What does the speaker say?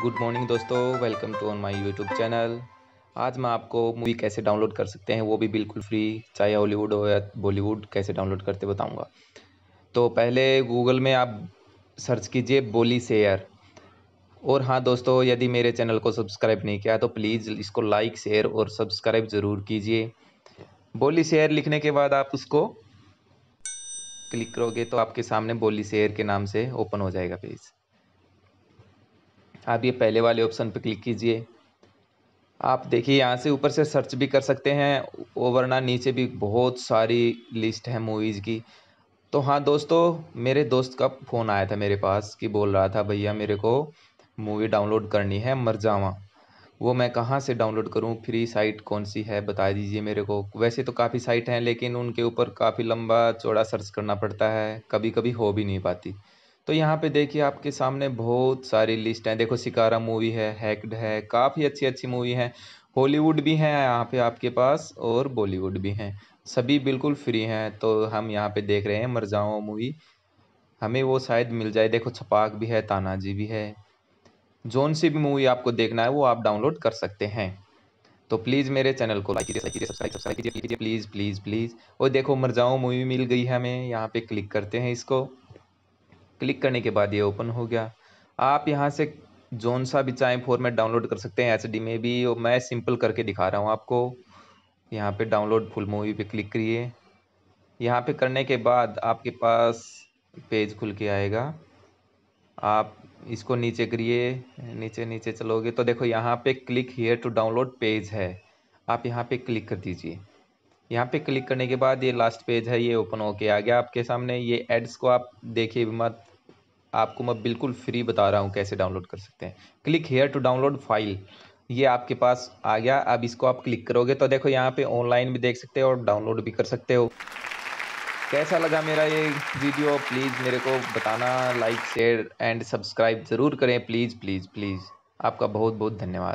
good morning दोस्तों welcome to on my YouTube channel आज मैं आपको मूवी कैसे डाउनलोड कर सकते हैं वो भी बिल्कुल फ्री चाहे हॉलीवुड हो या बॉलीवुड कैसे डाउनलोड करते बताऊंगा तो पहले गूगल में आप सर्च कीजिए बोली शेयर और हाँ दोस्तों यदि मेरे चैनल को सब्सक्राइब नहीं किया तो प्लीज़ इसको लाइक शेयर और सब्सक्राइब ज़रूर कीजिए बोली शेयर लिखने के बाद आप उसको क्लिक करोगे तो आपके सामने बोली शेयर के नाम से ओपन हो जाएगा पेज आप ये पहले वाले ऑप्शन पर क्लिक कीजिए आप देखिए यहाँ से ऊपर से सर्च भी कर सकते हैं ओवरना नीचे भी बहुत सारी लिस्ट है मूवीज़ की तो हाँ दोस्तों मेरे दोस्त का फ़ोन आया था मेरे पास कि बोल रहा था भैया मेरे को मूवी डाउनलोड करनी है जावा वो मैं कहाँ से डाउनलोड करूँ फ्री साइट कौन सी है बता दीजिए मेरे को वैसे तो काफ़ी साइट हैं लेकिन उनके ऊपर काफ़ी लंबा चौड़ा सर्च करना पड़ता है कभी कभी हो भी नहीं पाती तो यहाँ पे देखिए आपके सामने बहुत सारी लिस्ट हैं देखो सिकारा मूवी है हैक्ड है काफ़ी अच्छी अच्छी मूवी हैं हॉलीवुड भी हैं यहाँ पे आपके पास और बॉलीवुड भी हैं सभी बिल्कुल फ्री हैं तो हम यहाँ पे देख रहे हैं मरजाओ मूवी हमें वो शायद मिल जाए देखो छपाक भी है तानाजी भी है जोन सी भी मूवी आपको देखना है वो आप डाउनलोड कर सकते हैं तो प्लीज़ मेरे चैनल को लाइक कीजिए कीजिए सब्सक्राइब कीजिए प्लीज़ प्लीज़ प्लीज़ और देखो मरजाओ मूवी मिल गई है हमें यहाँ पे क्लिक करते हैं इसको क्लिक करने के बाद ये ओपन हो गया आप यहाँ से जौन सा भी चाहें फॉर्मेट डाउनलोड कर सकते हैं एच में भी और मैं सिंपल करके दिखा रहा हूँ आपको यहाँ पे डाउनलोड फुल मूवी पे क्लिक करिए यहाँ पे करने के बाद आपके पास पेज खुल के आएगा आप इसको नीचे करिए नीचे नीचे चलोगे तो देखो यहाँ पे click here to download page है आप यहाँ पे क्लिक कर दीजिए यहाँ पे क्लिक करने के बाद ये लास्ट पेज है ये ओपन होके आ गया आपके सामने ये एड्स को आप देखिए मत आपको मैं बिल्कुल फ्री बता रहा हूँ कैसे डाउनलोड कर सकते हैं click here to download file ये आपके पास आ गया अब इसको आप क्लिक करोगे तो देखो यहाँ पे ऑनलाइन भी देख सकते हो और डाउनलोड भी कर सकते हो कैसा लगा मेरा ये वीडियो प्लीज़ मेरे को बताना लाइक शेयर एंड सब्सक्राइब ज़रूर करें प्लीज़ प्लीज़ प्लीज़ आपका बहुत बहुत धन्यवाद